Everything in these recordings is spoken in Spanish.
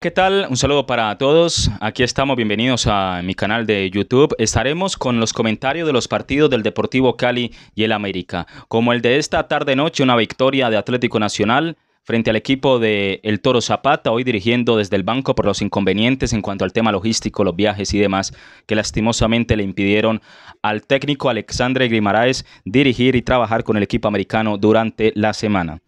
¿Qué tal? Un saludo para todos. Aquí estamos, bienvenidos a mi canal de YouTube. Estaremos con los comentarios de los partidos del Deportivo Cali y el América, como el de esta tarde-noche, una victoria de Atlético Nacional frente al equipo de El Toro Zapata, hoy dirigiendo desde el banco por los inconvenientes en cuanto al tema logístico, los viajes y demás, que lastimosamente le impidieron al técnico Alexandre Grimaraes dirigir y trabajar con el equipo americano durante la semana.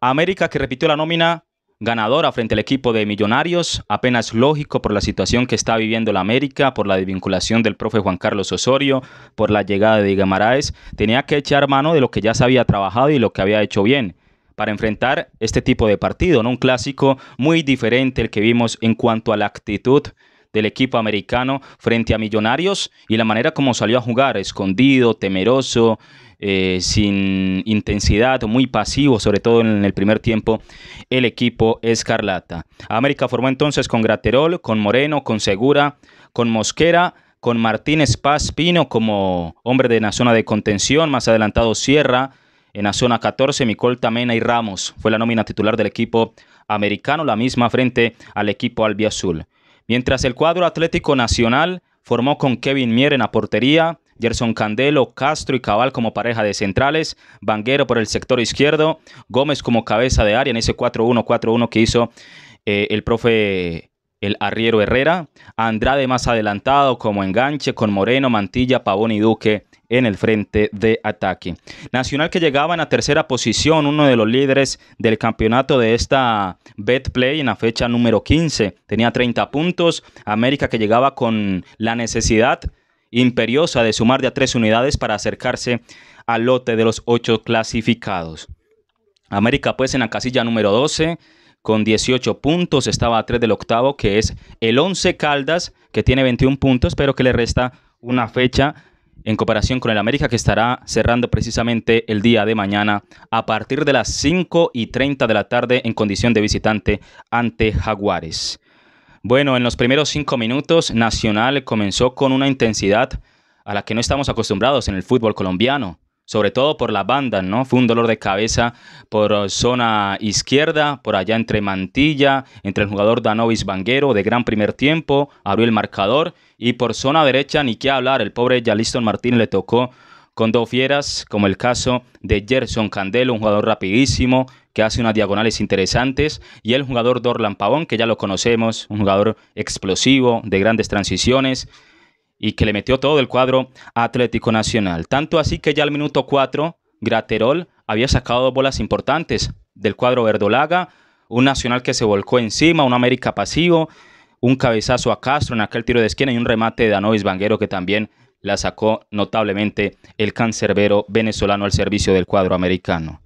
América que repitió la nómina ganadora frente al equipo de Millonarios, apenas lógico por la situación que está viviendo la América, por la desvinculación del profe Juan Carlos Osorio, por la llegada de Gamaraes, tenía que echar mano de lo que ya se había trabajado y lo que había hecho bien para enfrentar este tipo de partido, ¿no? un clásico muy diferente el que vimos en cuanto a la actitud del equipo americano frente a Millonarios y la manera como salió a jugar, escondido, temeroso, eh, sin intensidad, muy pasivo, sobre todo en el primer tiempo, el equipo escarlata. América formó entonces con Graterol, con Moreno, con Segura, con Mosquera, con Martínez Paz Pino como hombre de la zona de contención, más adelantado Sierra. En la zona 14, Micol Tamena y Ramos fue la nómina titular del equipo americano, la misma frente al equipo albiazul. Mientras el cuadro Atlético Nacional formó con Kevin Mier en la portería, Gerson Candelo, Castro y Cabal como pareja de centrales, Vanguero por el sector izquierdo, Gómez como cabeza de área en ese 4-1-4-1 que hizo eh, el profe el arriero Herrera, Andrade más adelantado como enganche con Moreno, Mantilla, Pavón y Duque en el frente de ataque. Nacional que llegaba en la tercera posición, uno de los líderes del campeonato de esta Betplay en la fecha número 15. Tenía 30 puntos. América que llegaba con la necesidad imperiosa de sumar ya tres unidades para acercarse al lote de los ocho clasificados. América pues en la casilla número 12 con 18 puntos, estaba a 3 del octavo que es el 11 Caldas que tiene 21 puntos pero que le resta una fecha en comparación con el América que estará cerrando precisamente el día de mañana a partir de las 5 y 30 de la tarde en condición de visitante ante Jaguares. Bueno, en los primeros cinco minutos Nacional comenzó con una intensidad a la que no estamos acostumbrados en el fútbol colombiano sobre todo por las bandas, ¿no? Fue un dolor de cabeza por eh, zona izquierda, por allá entre Mantilla, entre el jugador Danovis Banguero, de gran primer tiempo, abrió el marcador, y por zona derecha, ni qué hablar, el pobre Yaliston Martín le tocó con dos fieras, como el caso de Gerson Candelo, un jugador rapidísimo que hace unas diagonales interesantes, y el jugador Dorlan Pavón, que ya lo conocemos, un jugador explosivo, de grandes transiciones, y que le metió todo del cuadro Atlético Nacional. Tanto así que ya al minuto 4, Graterol había sacado dos bolas importantes del cuadro verdolaga, un Nacional que se volcó encima, un América pasivo, un cabezazo a Castro en aquel tiro de esquina y un remate de Danovis Banguero. que también la sacó notablemente el cancerbero venezolano al servicio del cuadro americano.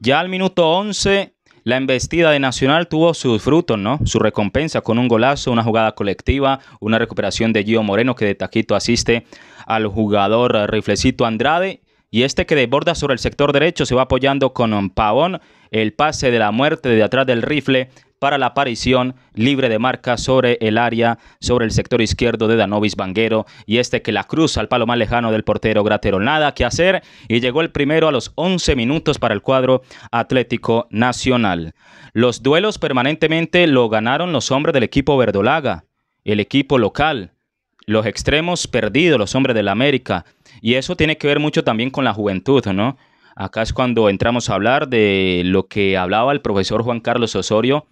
Ya al minuto 11, la embestida de Nacional tuvo sus frutos, ¿no? Su recompensa con un golazo, una jugada colectiva, una recuperación de Gio Moreno que de taquito asiste al jugador Riflecito Andrade. Y este que desborda sobre el sector derecho se va apoyando con Pavón. El pase de la muerte de atrás del rifle para la aparición libre de marca sobre el área, sobre el sector izquierdo de Danovis Banguero y este que la cruza al palo más lejano del portero Gratero. Nada que hacer y llegó el primero a los 11 minutos para el cuadro Atlético Nacional. Los duelos permanentemente lo ganaron los hombres del equipo verdolaga, el equipo local los extremos perdidos, los hombres de la América. Y eso tiene que ver mucho también con la juventud, ¿no? Acá es cuando entramos a hablar de lo que hablaba el profesor Juan Carlos Osorio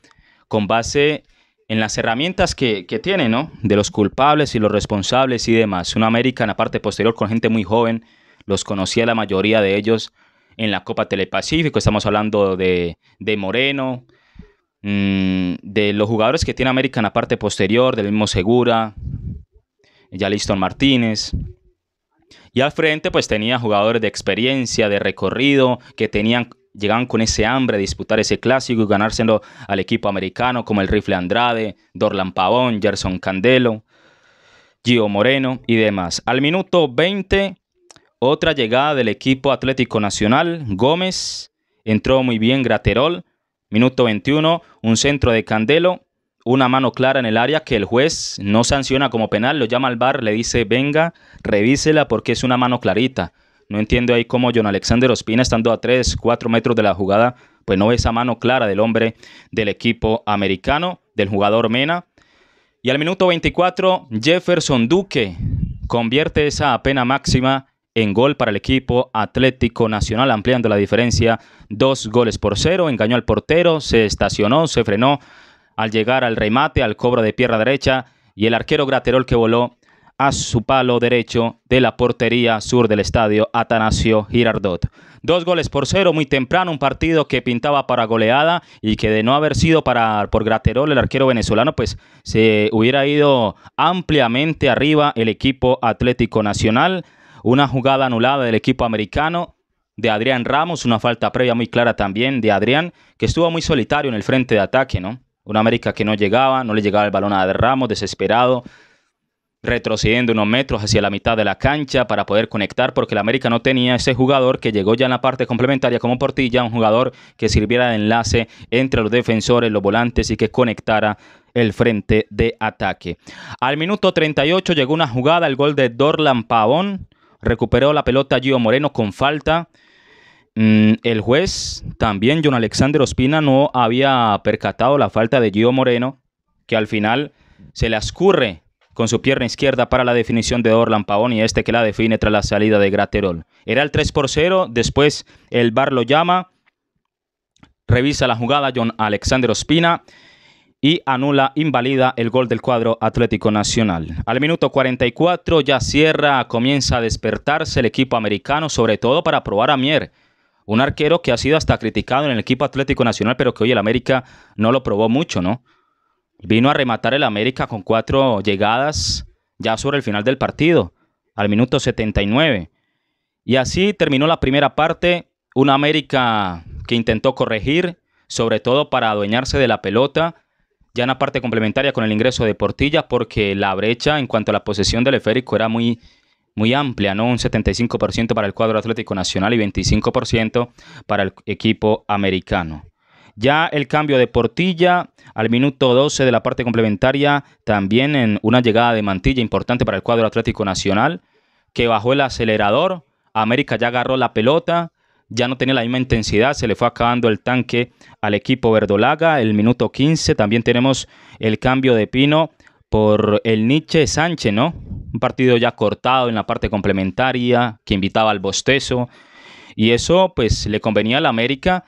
con base en las herramientas que, que tiene, ¿no? De los culpables y los responsables y demás. Una América en la parte posterior con gente muy joven, los conocía la mayoría de ellos en la Copa Telepacífico, estamos hablando de, Moreno, mm, de los jugadores que tiene América en la parte posterior, del mismo Segura, Liston Martínez. Y al frente pues tenía jugadores de experiencia, de recorrido, que tenían llegaban con ese hambre a disputar ese clásico y ganárselo al equipo americano como el Rifle Andrade, Dorlan Pavón, Gerson Candelo, Gio Moreno y demás. Al minuto 20, otra llegada del equipo Atlético Nacional, Gómez, entró muy bien Graterol. Minuto 21, un centro de Candelo, una mano clara en el área que el juez no sanciona como penal, lo llama al bar, le dice, venga, revísela porque es una mano clarita. No entiendo ahí cómo John Alexander Ospina, estando a 3, 4 metros de la jugada, pues no ve esa mano clara del hombre del equipo americano, del jugador Mena. Y al minuto 24, Jefferson Duque convierte esa pena máxima en gol para el equipo Atlético Nacional, ampliando la diferencia dos goles por cero. Engañó al portero, se estacionó, se frenó al llegar al remate, al cobro de pierna derecha y el arquero Graterol que voló a su palo derecho de la portería sur del estadio Atanasio Girardot. Dos goles por cero, muy temprano, un partido que pintaba para goleada y que de no haber sido para, por Graterol, el arquero venezolano, pues se hubiera ido ampliamente arriba el equipo Atlético Nacional. Una jugada anulada del equipo americano, de Adrián Ramos, una falta previa muy clara también de Adrián, que estuvo muy solitario en el frente de ataque, ¿no? Una América que no llegaba, no le llegaba el balón a Ramos, desesperado, retrocediendo unos metros hacia la mitad de la cancha para poder conectar porque el América no tenía ese jugador que llegó ya en la parte complementaria como Portilla, un jugador que sirviera de enlace entre los defensores, los volantes y que conectara el frente de ataque. Al minuto 38 llegó una jugada, el gol de Dorlan Pavón, recuperó la pelota Gio Moreno con falta. Mm, el juez, también John Alexander Ospina, no había percatado la falta de Gio Moreno, que al final se le escurre con su pierna izquierda para la definición de Orlan Pavón y este que la define tras la salida de Graterol. Era el 3 por 0, después el VAR lo llama, revisa la jugada John Alexander Ospina y anula, invalida el gol del cuadro Atlético Nacional. Al minuto 44 ya cierra, comienza a despertarse el equipo americano, sobre todo para probar a Mier, un arquero que ha sido hasta criticado en el equipo Atlético Nacional, pero que hoy el América no lo probó mucho, ¿no? Vino a rematar el América con cuatro llegadas ya sobre el final del partido, al minuto 79. Y así terminó la primera parte, una América que intentó corregir, sobre todo para adueñarse de la pelota, ya en la parte complementaria con el ingreso de Portilla, porque la brecha en cuanto a la posesión del esférico era muy, muy amplia, ¿no? Un 75% para el cuadro Atlético Nacional y 25% para el equipo americano. Ya el cambio de Portilla al minuto 12 de la parte complementaria, también en una llegada de mantilla importante para el cuadro Atlético Nacional, que bajó el acelerador, América ya agarró la pelota, ya no tenía la misma intensidad, se le fue acabando el tanque al equipo verdolaga, el minuto 15, también tenemos el cambio de Pino por el Nietzsche Sánchez, ¿no? Un partido ya cortado en la parte complementaria, que invitaba al bostezo, y eso pues le convenía al América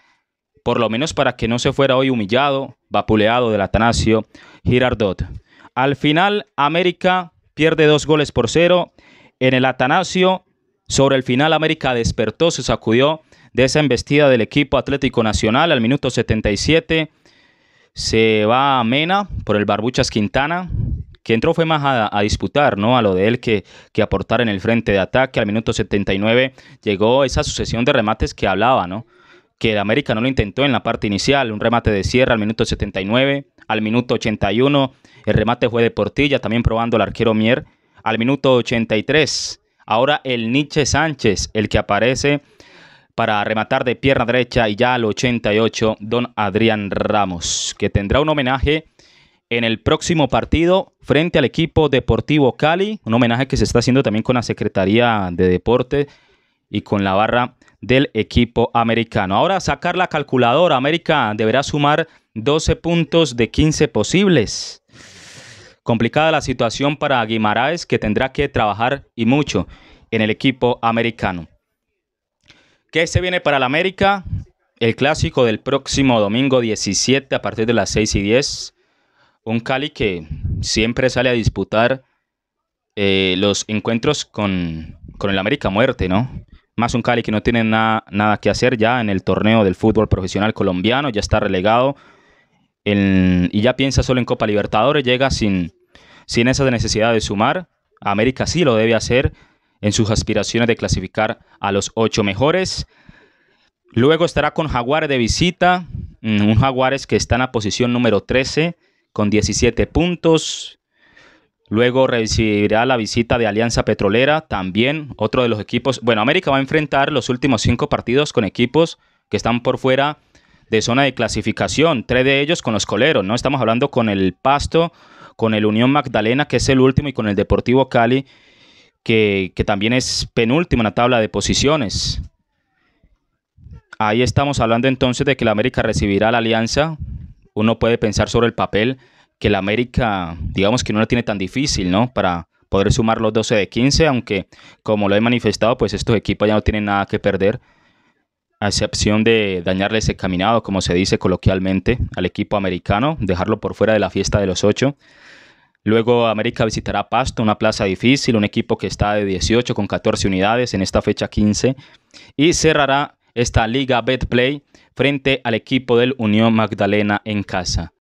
por lo menos para que no se fuera hoy humillado, vapuleado del Atanasio Girardot. Al final, América pierde dos goles por cero. En el Atanasio, sobre el final, América despertó, se sacudió de esa embestida del equipo Atlético Nacional al minuto 77. Se va a Mena por el Barbuchas Quintana, que entró fue más a, disputar, ¿no? A lo de él que, que aportar en el frente de ataque. Al minuto 79 llegó esa sucesión de remates que hablaba, ¿no? que el América no lo intentó en la parte inicial, un remate de cierre al minuto 79, al minuto 81, el remate fue de Portilla, también probando el arquero Mier, al minuto 83, ahora el Nietzsche Sánchez, el que aparece para rematar de pierna derecha y ya al 88, don Adrián Ramos, que tendrá un homenaje en el próximo partido frente al equipo Deportivo Cali, un homenaje que se está haciendo también con la Secretaría de Deporte y con la barra del equipo americano. Ahora sacar la calculadora. América deberá sumar 12 puntos de 15 posibles. Complicada la situación para Guimaraes que tendrá que trabajar y mucho en el equipo americano. ¿Qué se viene para la América? El clásico del próximo domingo 17 a partir de las 6 y 10. Un Cali que siempre sale a disputar eh, los encuentros con, con el América Muerte, ¿no? más un Cali que no tiene nada que hacer ya en el torneo del fútbol profesional colombiano, ya está relegado y ya piensa solo en Copa Libertadores, llega sin, sin esa necesidad de sumar. América sí lo debe hacer en sus aspiraciones de clasificar a los ocho mejores. Luego estará con Jaguares de visita, mm, un Jaguares que está en la posición número 13 con 17 puntos, Luego recibirá la visita de Alianza Petrolera, también otro de los equipos. Bueno, América va a enfrentar los últimos cinco partidos con equipos que están por fuera de zona de clasificación, tres de ellos con los coleros, ¿no? Estamos hablando con el Pasto, con el Unión Magdalena, que es el último, y con el Deportivo Cali, que, que también es penúltimo en la tabla de posiciones. Ahí estamos hablando entonces de que la América recibirá la alianza. Uno puede pensar sobre el papel que el América, digamos que no lo tiene tan difícil, ¿no? Para poder sumar los 12 de 15, aunque como lo he manifestado, pues estos equipos ya no tienen nada que perder, a excepción de dañarle ese caminado, como se dice coloquialmente, al equipo americano, dejarlo por fuera de la fiesta de los 8. Luego América visitará Pasto, una plaza difícil, un equipo que está de 18 con 14 unidades en esta fecha 15. Y cerrará esta Liga Betplay frente al equipo del Unión Magdalena en casa.